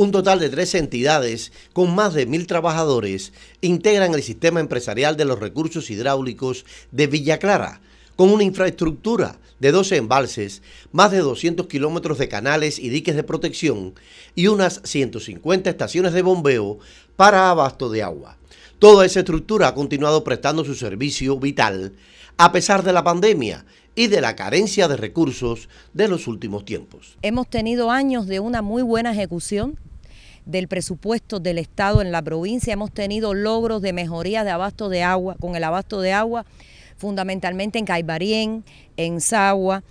Un total de tres entidades con más de mil trabajadores integran el sistema empresarial de los recursos hidráulicos de Villa Clara, con una infraestructura de 12 embalses, más de 200 kilómetros de canales y diques de protección y unas 150 estaciones de bombeo para abasto de agua. Toda esa estructura ha continuado prestando su servicio vital a pesar de la pandemia y de la carencia de recursos de los últimos tiempos. Hemos tenido años de una muy buena ejecución del presupuesto del Estado en la provincia. Hemos tenido logros de mejoría de abasto de agua, con el abasto de agua, fundamentalmente en Caibarien, en Sagua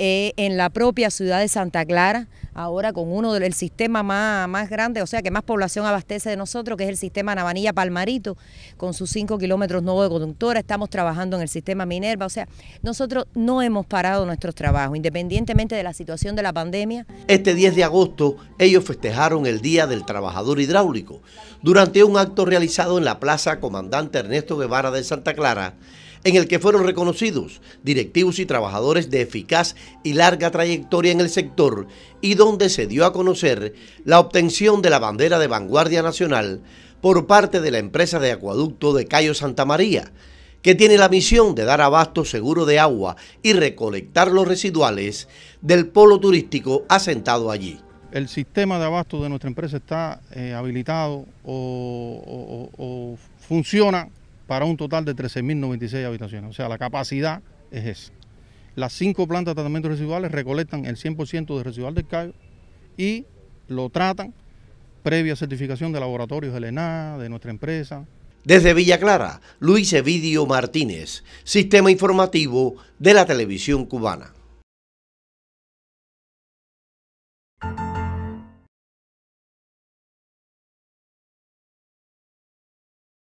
eh, en la propia ciudad de Santa Clara, ahora con uno del sistema más, más grande, o sea que más población abastece de nosotros, que es el sistema Navanilla Palmarito, con sus 5 kilómetros nuevos de conductora, estamos trabajando en el sistema Minerva, o sea, nosotros no hemos parado nuestros trabajos, independientemente de la situación de la pandemia. Este 10 de agosto ellos festejaron el Día del Trabajador Hidráulico, durante un acto realizado en la Plaza Comandante Ernesto Guevara de Santa Clara, en el que fueron reconocidos directivos y trabajadores de eficaz y larga trayectoria en el sector y donde se dio a conocer la obtención de la bandera de vanguardia nacional por parte de la empresa de acueducto de Cayo Santa María, que tiene la misión de dar abasto seguro de agua y recolectar los residuales del polo turístico asentado allí. El sistema de abasto de nuestra empresa está eh, habilitado o, o funciona para un total de 13.096 habitaciones. O sea, la capacidad es esa. Las cinco plantas de tratamiento residuales recolectan el 100% de residual del callo y lo tratan previa certificación de laboratorios del ENA, de nuestra empresa. Desde Villa Clara, Luis Evidio Martínez, Sistema Informativo de la Televisión Cubana.